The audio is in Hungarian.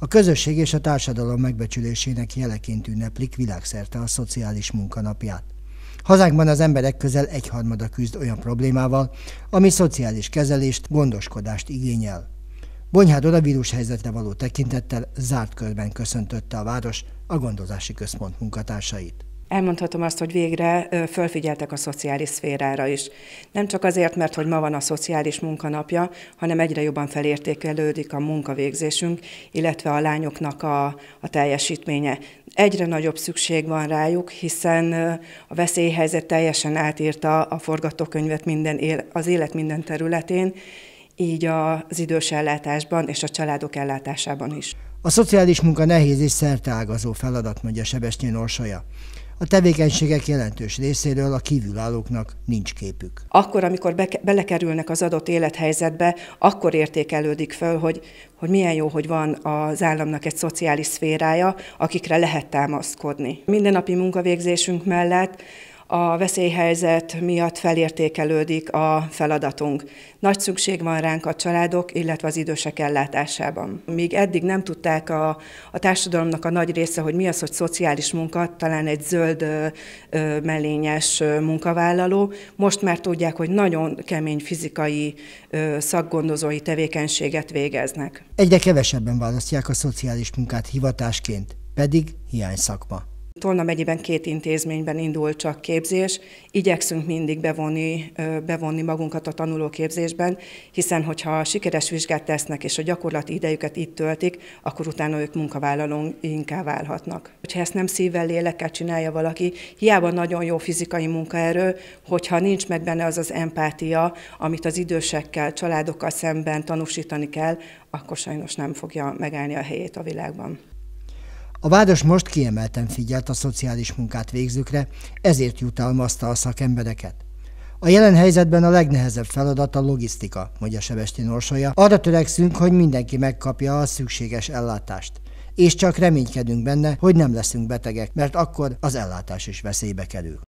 A közösség és a társadalom megbecsülésének jeleként ünneplik világszerte a szociális munkanapját. Hazánkban az emberek közel egyharmada küzd olyan problémával, ami szociális kezelést, gondoskodást igényel. Bonyhádon a helyzetre való tekintettel zárt körben köszöntötte a város a gondozási központ munkatársait. Elmondhatom azt, hogy végre fölfigyeltek a szociális szférára is. Nem csak azért, mert hogy ma van a szociális munkanapja, hanem egyre jobban felértékelődik a munkavégzésünk, illetve a lányoknak a, a teljesítménye. Egyre nagyobb szükség van rájuk, hiszen a veszélyhelyzet teljesen átírta a forgatókönyvet minden él, az élet minden területén, így az idős ellátásban és a családok ellátásában is. A szociális munka nehéz és szerteágazó feladat, mondja Sebestyén Orsolya a tevékenységek jelentős részéről a kívülállóknak nincs képük. Akkor, amikor be, belekerülnek az adott élethelyzetbe, akkor értékelődik föl, hogy, hogy milyen jó, hogy van az államnak egy szociális szférája, akikre lehet támaszkodni. Mindennapi munkavégzésünk mellett a veszélyhelyzet miatt felértékelődik a feladatunk. Nagy szükség van ránk a családok, illetve az idősek ellátásában. Míg eddig nem tudták a, a társadalomnak a nagy része, hogy mi az, hogy szociális munka, talán egy zöld ö, mellényes munkavállaló, most már tudják, hogy nagyon kemény fizikai ö, szakgondozói tevékenységet végeznek. Egyre kevesebben választják a szociális munkát hivatásként, pedig hiány szakma. Tolna megyében két intézményben indul csak képzés, igyekszünk mindig bevonni, bevonni magunkat a tanulóképzésben, hiszen hogyha sikeres vizsgát tesznek és a gyakorlati idejüket itt töltik, akkor utána ők inkább válhatnak. Ha ezt nem szívvel, lélekkel csinálja valaki, hiába nagyon jó fizikai munkaerő, hogyha nincs meg benne az az empátia, amit az idősekkel, családokkal szemben tanúsítani kell, akkor sajnos nem fogja megállni a helyét a világban. A város most kiemelten figyelt a szociális munkát végzőkre, ezért jutalmazta a szakembereket. A jelen helyzetben a legnehezebb feladat a logisztika, mondja Sebestén Orsolya. Arra törekszünk, hogy mindenki megkapja a szükséges ellátást. És csak reménykedünk benne, hogy nem leszünk betegek, mert akkor az ellátás is veszélybe kerül.